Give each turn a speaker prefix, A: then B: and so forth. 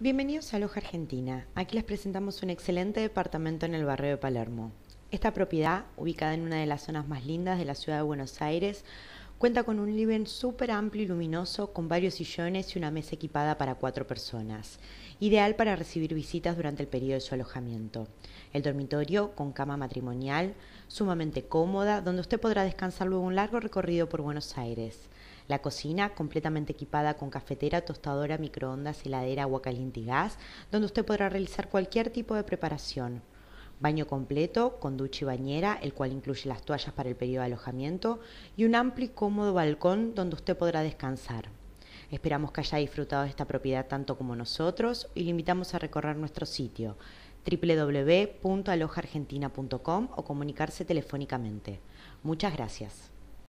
A: Bienvenidos a Aloja Argentina. Aquí les presentamos un excelente departamento en el barrio de Palermo. Esta propiedad, ubicada en una de las zonas más lindas de la ciudad de Buenos Aires, Cuenta con un living súper amplio y luminoso con varios sillones y una mesa equipada para cuatro personas, ideal para recibir visitas durante el periodo de su alojamiento. El dormitorio con cama matrimonial, sumamente cómoda, donde usted podrá descansar luego un largo recorrido por Buenos Aires. La cocina completamente equipada con cafetera, tostadora, microondas, heladera, agua caliente y gas, donde usted podrá realizar cualquier tipo de preparación baño completo con ducha y bañera, el cual incluye las toallas para el periodo de alojamiento, y un amplio y cómodo balcón donde usted podrá descansar. Esperamos que haya disfrutado de esta propiedad tanto como nosotros y le invitamos a recorrer nuestro sitio www.alojargentina.com o comunicarse telefónicamente. Muchas gracias.